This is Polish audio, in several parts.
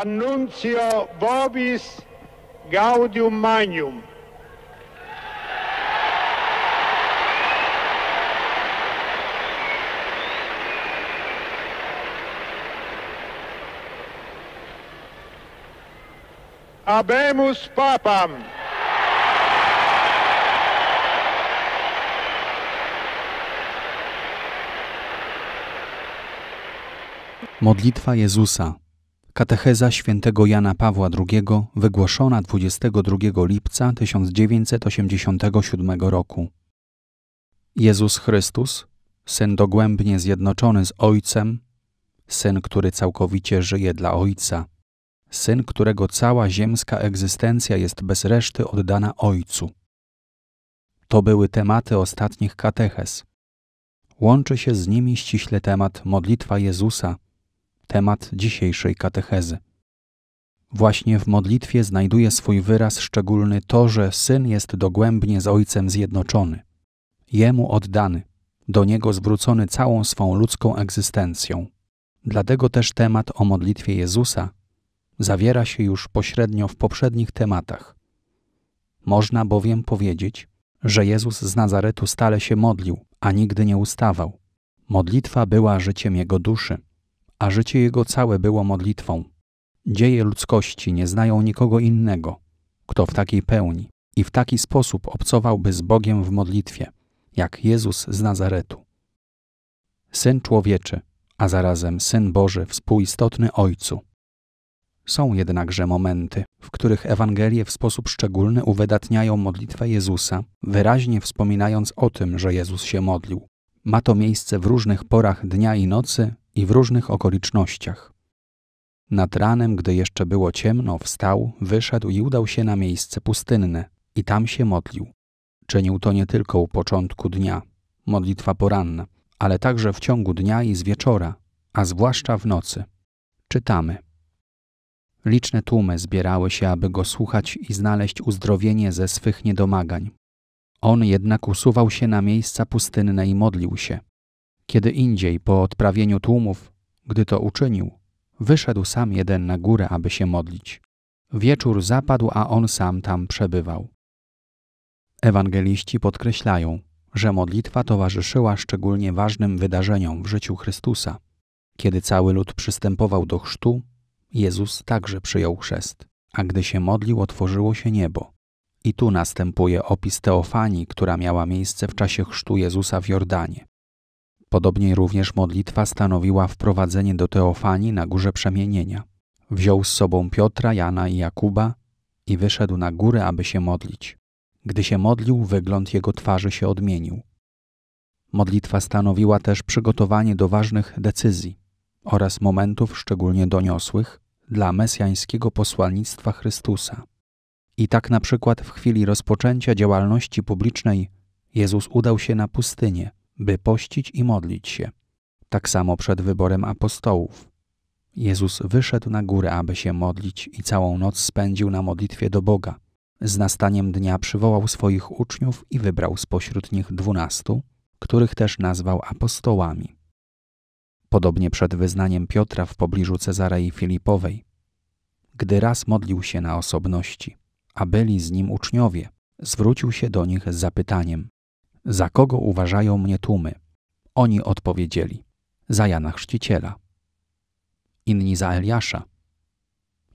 Anuncio Vobis Gaudium Magnum. Habemus Papam. Modlitwa Jezusa Katecheza świętego Jana Pawła II wygłoszona 22 lipca 1987 roku. Jezus Chrystus, Syn dogłębnie zjednoczony z Ojcem, Syn, który całkowicie żyje dla Ojca, Syn, którego cała ziemska egzystencja jest bez reszty oddana Ojcu. To były tematy ostatnich kateches. Łączy się z nimi ściśle temat modlitwa Jezusa – temat dzisiejszej katechezy. Właśnie w modlitwie znajduje swój wyraz szczególny to, że syn jest dogłębnie z ojcem zjednoczony, jemu oddany, do niego zwrócony całą swą ludzką egzystencją. Dlatego też temat o modlitwie Jezusa zawiera się już pośrednio w poprzednich tematach. Można bowiem powiedzieć, że Jezus z Nazaretu stale się modlił, a nigdy nie ustawał. Modlitwa była życiem jego duszy a życie jego całe było modlitwą. Dzieje ludzkości nie znają nikogo innego, kto w takiej pełni i w taki sposób obcowałby z Bogiem w modlitwie, jak Jezus z Nazaretu. Syn człowieczy, a zarazem Syn Boży współistotny Ojcu. Są jednakże momenty, w których Ewangelie w sposób szczególny uwydatniają modlitwę Jezusa, wyraźnie wspominając o tym, że Jezus się modlił. Ma to miejsce w różnych porach dnia i nocy i w różnych okolicznościach. Nad ranem, gdy jeszcze było ciemno, wstał, wyszedł i udał się na miejsce pustynne i tam się modlił. Czynił to nie tylko u początku dnia, modlitwa poranna, ale także w ciągu dnia i z wieczora, a zwłaszcza w nocy. Czytamy. Liczne tłumy zbierały się, aby go słuchać i znaleźć uzdrowienie ze swych niedomagań. On jednak usuwał się na miejsca pustynne i modlił się. Kiedy indziej, po odprawieniu tłumów, gdy to uczynił, wyszedł sam jeden na górę, aby się modlić. Wieczór zapadł, a on sam tam przebywał. Ewangeliści podkreślają, że modlitwa towarzyszyła szczególnie ważnym wydarzeniom w życiu Chrystusa. Kiedy cały lud przystępował do chrztu, Jezus także przyjął chrzest, a gdy się modlił, otworzyło się niebo. I tu następuje opis teofanii, która miała miejsce w czasie chrztu Jezusa w Jordanie. Podobnie również modlitwa stanowiła wprowadzenie do Teofanii na górze przemienienia. Wziął z sobą Piotra, Jana i Jakuba i wyszedł na górę, aby się modlić. Gdy się modlił, wygląd jego twarzy się odmienił. Modlitwa stanowiła też przygotowanie do ważnych decyzji oraz momentów szczególnie doniosłych dla mesjańskiego posłannictwa Chrystusa. I tak na przykład w chwili rozpoczęcia działalności publicznej Jezus udał się na pustynię – by pościć i modlić się. Tak samo przed wyborem apostołów. Jezus wyszedł na górę, aby się modlić i całą noc spędził na modlitwie do Boga. Z nastaniem dnia przywołał swoich uczniów i wybrał spośród nich dwunastu, których też nazwał apostołami. Podobnie przed wyznaniem Piotra w pobliżu Cezarei Filipowej. Gdy raz modlił się na osobności, a byli z nim uczniowie, zwrócił się do nich z zapytaniem: za kogo uważają mnie tłumy? Oni odpowiedzieli: Za Jana Chrzciciela. Inni za Eliasza.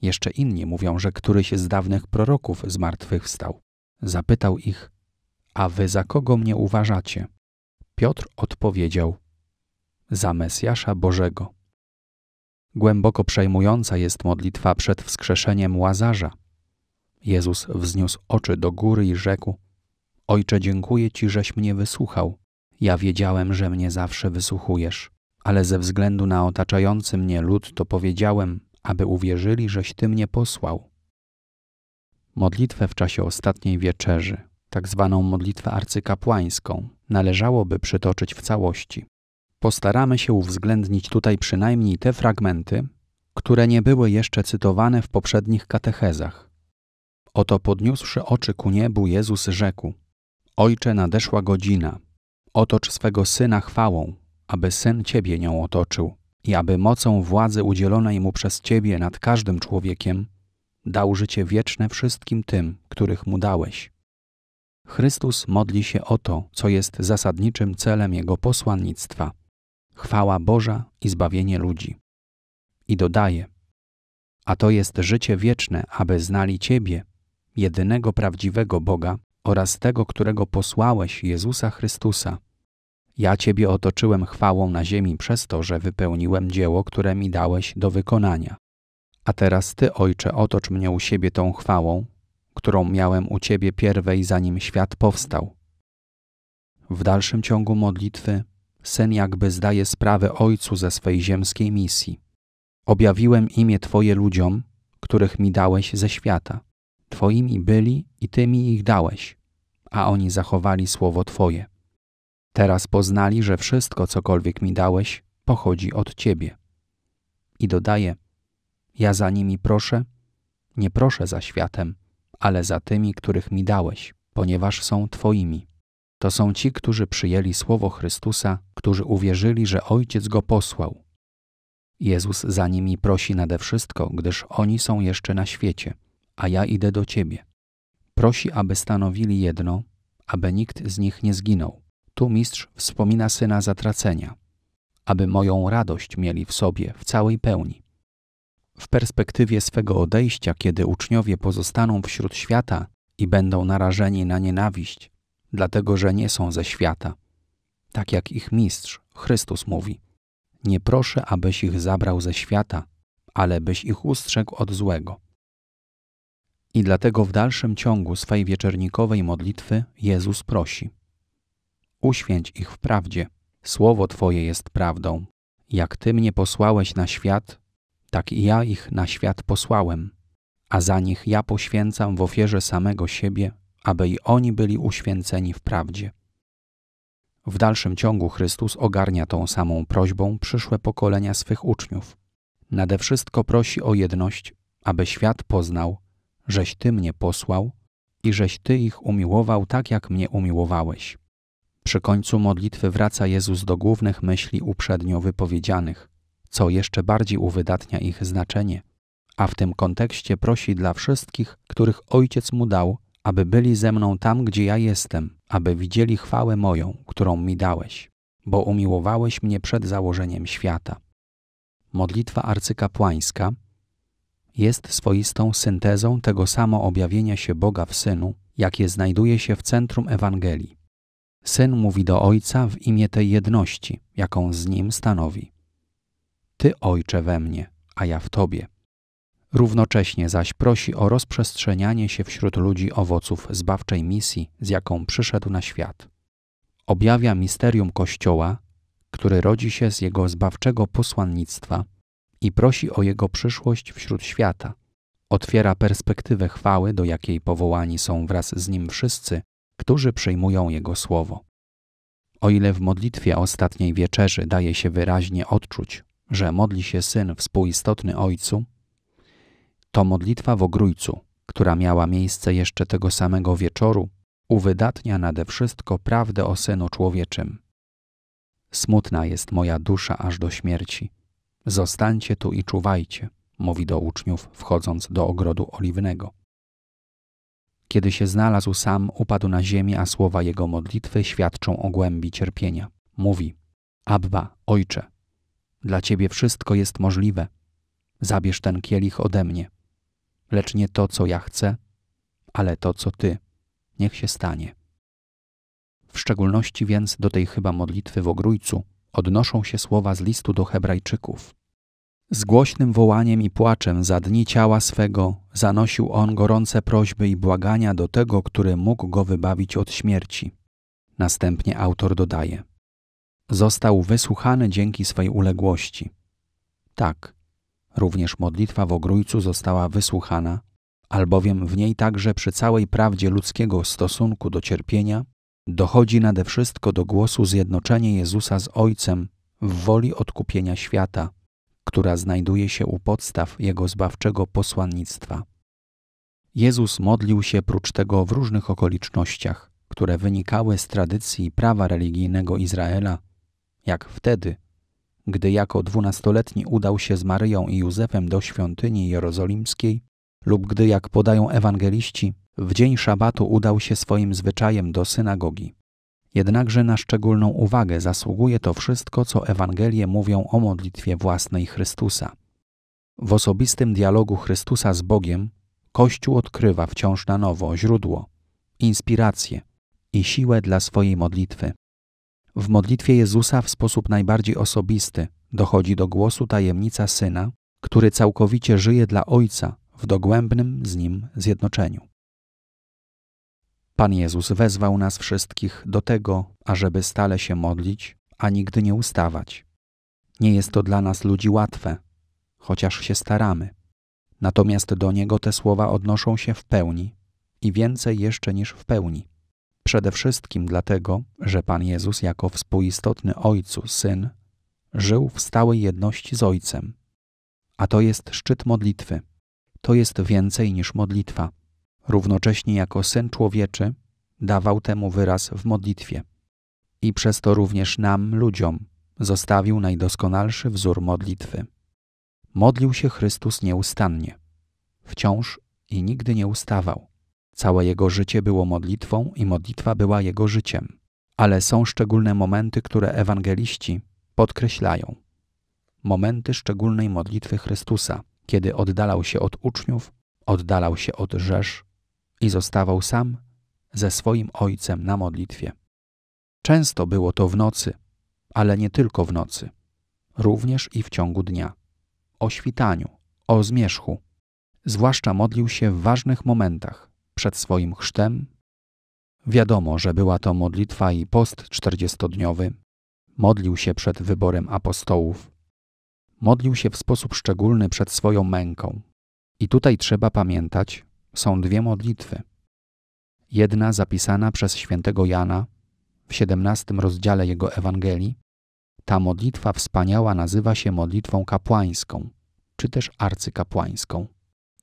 Jeszcze inni mówią, że któryś z dawnych proroków zmartwychwstał. Zapytał ich: A wy za kogo mnie uważacie? Piotr odpowiedział: Za Mesjasza Bożego. Głęboko przejmująca jest modlitwa przed wskrzeszeniem łazarza. Jezus wzniósł oczy do góry i rzekł: Ojcze, dziękuję Ci, żeś mnie wysłuchał. Ja wiedziałem, że mnie zawsze wysłuchujesz, ale ze względu na otaczający mnie lud to powiedziałem, aby uwierzyli, żeś Ty mnie posłał. Modlitwę w czasie ostatniej wieczerzy, tak zwaną modlitwę arcykapłańską, należałoby przytoczyć w całości. Postaramy się uwzględnić tutaj przynajmniej te fragmenty, które nie były jeszcze cytowane w poprzednich katechezach. Oto podniósłszy oczy ku niebu, Jezus rzekł – Ojcze, nadeszła godzina. Otocz swego syna chwałą, aby syn ciebie nią otoczył i aby mocą władzy udzielonej mu przez ciebie nad każdym człowiekiem dał życie wieczne wszystkim tym, których mu dałeś. Chrystus modli się o to, co jest zasadniczym celem jego posłannictwa chwała Boża i zbawienie ludzi. I dodaje: A to jest życie wieczne, aby znali Ciebie, jedynego prawdziwego Boga oraz tego, którego posłałeś, Jezusa Chrystusa. Ja Ciebie otoczyłem chwałą na ziemi przez to, że wypełniłem dzieło, które mi dałeś do wykonania. A teraz Ty, Ojcze, otocz mnie u siebie tą chwałą, którą miałem u Ciebie pierwej, zanim świat powstał. W dalszym ciągu modlitwy syn jakby zdaje sprawę Ojcu ze swej ziemskiej misji. Objawiłem imię Twoje ludziom, których mi dałeś ze świata. Twoimi byli i Ty mi ich dałeś a oni zachowali słowo Twoje. Teraz poznali, że wszystko, cokolwiek mi dałeś, pochodzi od Ciebie. I dodaje: Ja za nimi proszę, nie proszę za światem, ale za tymi, których mi dałeś, ponieważ są Twoimi. To są ci, którzy przyjęli słowo Chrystusa, którzy uwierzyli, że Ojciec go posłał. Jezus za nimi prosi nade wszystko, gdyż oni są jeszcze na świecie, a ja idę do Ciebie. Prosi, aby stanowili jedno, aby nikt z nich nie zginął. Tu mistrz wspomina syna zatracenia, aby moją radość mieli w sobie w całej pełni. W perspektywie swego odejścia, kiedy uczniowie pozostaną wśród świata i będą narażeni na nienawiść, dlatego że nie są ze świata, tak jak ich mistrz, Chrystus mówi: Nie proszę, abyś ich zabrał ze świata, ale byś ich ustrzegł od złego. I dlatego w dalszym ciągu swej wieczernikowej modlitwy Jezus prosi: Uświęć ich w prawdzie. Słowo Twoje jest prawdą. Jak Ty mnie posłałeś na świat, tak i ja ich na świat posłałem, a za nich ja poświęcam w ofierze samego siebie, aby i oni byli uświęceni w prawdzie. W dalszym ciągu Chrystus ogarnia tą samą prośbą przyszłe pokolenia swych uczniów. Nade wszystko prosi o jedność, aby świat poznał, żeś Ty mnie posłał i żeś Ty ich umiłował tak, jak mnie umiłowałeś. Przy końcu modlitwy wraca Jezus do głównych myśli uprzednio wypowiedzianych, co jeszcze bardziej uwydatnia ich znaczenie, a w tym kontekście prosi dla wszystkich, których Ojciec mu dał, aby byli ze mną tam, gdzie ja jestem, aby widzieli chwałę moją, którą mi dałeś, bo umiłowałeś mnie przed założeniem świata. Modlitwa arcykapłańska – jest swoistą syntezą tego samo objawienia się Boga w Synu, jakie znajduje się w centrum Ewangelii. Syn mówi do Ojca w imię tej jedności, jaką z Nim stanowi. Ty, Ojcze, we mnie, a ja w Tobie. Równocześnie zaś prosi o rozprzestrzenianie się wśród ludzi owoców zbawczej misji, z jaką przyszedł na świat. Objawia misterium Kościoła, który rodzi się z jego zbawczego posłannictwa i prosi o jego przyszłość wśród świata. Otwiera perspektywę chwały, do jakiej powołani są wraz z nim wszyscy, którzy przyjmują jego słowo. O ile w modlitwie ostatniej wieczerzy daje się wyraźnie odczuć, że modli się syn współistotny ojcu, to modlitwa w ogrójcu, która miała miejsce jeszcze tego samego wieczoru, uwydatnia nade wszystko prawdę o synu człowieczym. Smutna jest moja dusza aż do śmierci Zostańcie tu i czuwajcie, mówi do uczniów, wchodząc do ogrodu oliwnego. Kiedy się znalazł sam, upadł na ziemię, a słowa jego modlitwy świadczą o głębi cierpienia. Mówi: Abba, ojcze, dla ciebie wszystko jest możliwe. Zabierz ten kielich ode mnie. Lecz nie to, co ja chcę, ale to, co ty. Niech się stanie. W szczególności więc do tej chyba modlitwy w ogrójcu odnoszą się słowa z listu do Hebrajczyków. Z głośnym wołaniem i płaczem za dni ciała swego zanosił on gorące prośby i błagania do tego, który mógł go wybawić od śmierci. Następnie autor dodaje: Został wysłuchany dzięki swej uległości. Tak, również modlitwa w ogrójcu została wysłuchana, albowiem w niej także przy całej prawdzie ludzkiego stosunku do cierpienia dochodzi nade wszystko do głosu zjednoczenie Jezusa z Ojcem w woli odkupienia świata która znajduje się u podstaw jego zbawczego posłannictwa. Jezus modlił się prócz tego w różnych okolicznościach, które wynikały z tradycji prawa religijnego Izraela, jak wtedy, gdy jako dwunastoletni udał się z Maryją i Józefem do świątyni jerozolimskiej, lub gdy, jak podają ewangeliści, w dzień szabatu udał się swoim zwyczajem do synagogi. Jednakże na szczególną uwagę zasługuje to wszystko, co Ewangelie mówią o modlitwie własnej Chrystusa. W osobistym dialogu Chrystusa z Bogiem Kościół odkrywa wciąż na nowo źródło, inspirację i siłę dla swojej modlitwy. W modlitwie Jezusa w sposób najbardziej osobisty dochodzi do głosu tajemnica Syna, który całkowicie żyje dla Ojca w dogłębnym z Nim zjednoczeniu. Pan Jezus wezwał nas wszystkich do tego, ażeby stale się modlić, a nigdy nie ustawać. Nie jest to dla nas ludzi łatwe, chociaż się staramy. Natomiast do Niego te słowa odnoszą się w pełni i więcej jeszcze niż w pełni. Przede wszystkim dlatego, że Pan Jezus jako współistotny Ojcu Syn żył w stałej jedności z Ojcem. A to jest szczyt modlitwy. To jest więcej niż modlitwa równocześnie jako syn człowieczy, dawał temu wyraz w modlitwie. I przez to również nam, ludziom, zostawił najdoskonalszy wzór modlitwy. Modlił się Chrystus nieustannie, wciąż i nigdy nie ustawał. Całe jego życie było modlitwą i modlitwa była jego życiem. Ale są szczególne momenty, które ewangeliści podkreślają. Momenty szczególnej modlitwy Chrystusa, kiedy oddalał się od uczniów, oddalał się od rzesz, i zostawał sam ze swoim ojcem na modlitwie. Często było to w nocy, ale nie tylko w nocy, również i w ciągu dnia, o świtaniu, o zmierzchu. Zwłaszcza modlił się w ważnych momentach, przed swoim chrztem. Wiadomo, że była to modlitwa i post czterdziestodniowy. Modlił się przed wyborem apostołów. Modlił się w sposób szczególny przed swoją męką. I tutaj trzeba pamiętać, są dwie modlitwy. Jedna zapisana przez świętego Jana w XVII rozdziale jego Ewangelii. Ta modlitwa wspaniała nazywa się modlitwą kapłańską, czy też arcykapłańską.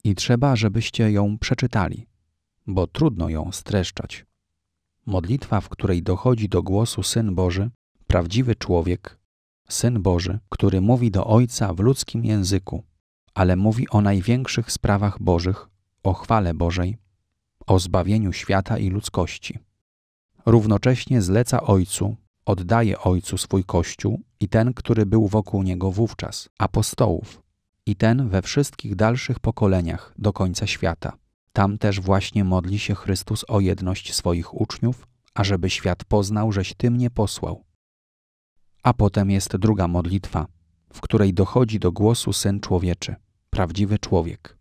I trzeba, żebyście ją przeczytali, bo trudno ją streszczać. Modlitwa, w której dochodzi do głosu Syn Boży, prawdziwy człowiek, Syn Boży, który mówi do Ojca w ludzkim języku, ale mówi o największych sprawach Bożych, o chwale Bożej, o zbawieniu świata i ludzkości. Równocześnie zleca Ojcu, oddaje Ojcu swój Kościół i ten, który był wokół niego wówczas, apostołów, i ten we wszystkich dalszych pokoleniach do końca świata. Tam też właśnie modli się Chrystus o jedność swoich uczniów, ażeby świat poznał, żeś Ty mnie posłał. A potem jest druga modlitwa, w której dochodzi do głosu Syn Człowieczy, prawdziwy człowiek.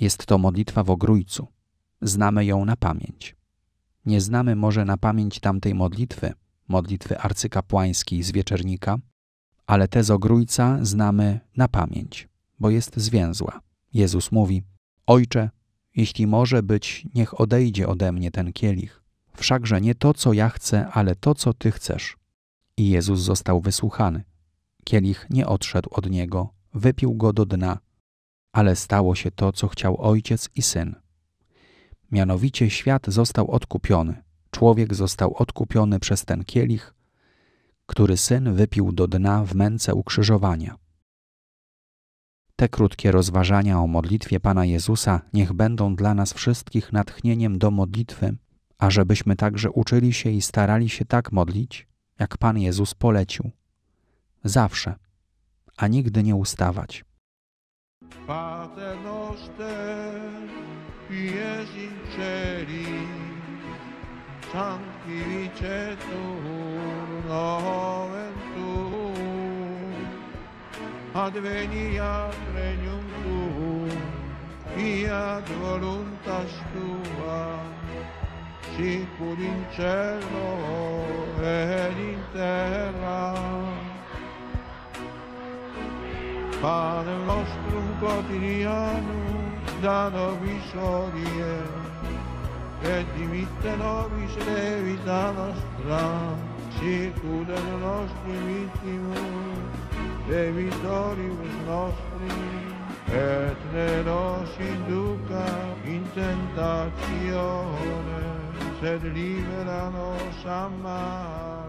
Jest to modlitwa w ogrójcu. Znamy ją na pamięć. Nie znamy może na pamięć tamtej modlitwy, modlitwy arcykapłańskiej z wieczernika, ale tę z ogrójca znamy na pamięć, bo jest zwięzła. Jezus mówi: Ojcze, jeśli może być, niech odejdzie ode mnie ten kielich. Wszakże nie to, co ja chcę, ale to, co Ty chcesz. I Jezus został wysłuchany. Kielich nie odszedł od niego, wypił go do dna ale stało się to, co chciał ojciec i syn. Mianowicie świat został odkupiony, człowiek został odkupiony przez ten kielich, który syn wypił do dna w męce ukrzyżowania. Te krótkie rozważania o modlitwie Pana Jezusa niech będą dla nas wszystkich natchnieniem do modlitwy, a żebyśmy także uczyli się i starali się tak modlić, jak Pan Jezus polecił. Zawsze, a nigdy nie ustawać. Pater noster, qui es in celi, sanctificetur nomen tuum, adveniat regnum tuum, fiat voluntas tua, sicur in cielo ed in terra. Padre nostro quotidiano, da nobis odie, e dimitte nobis levita nostra, circuda le nostre vittime, e vittoribus nostri, et ne nos induca in tentazione, sed libera nos a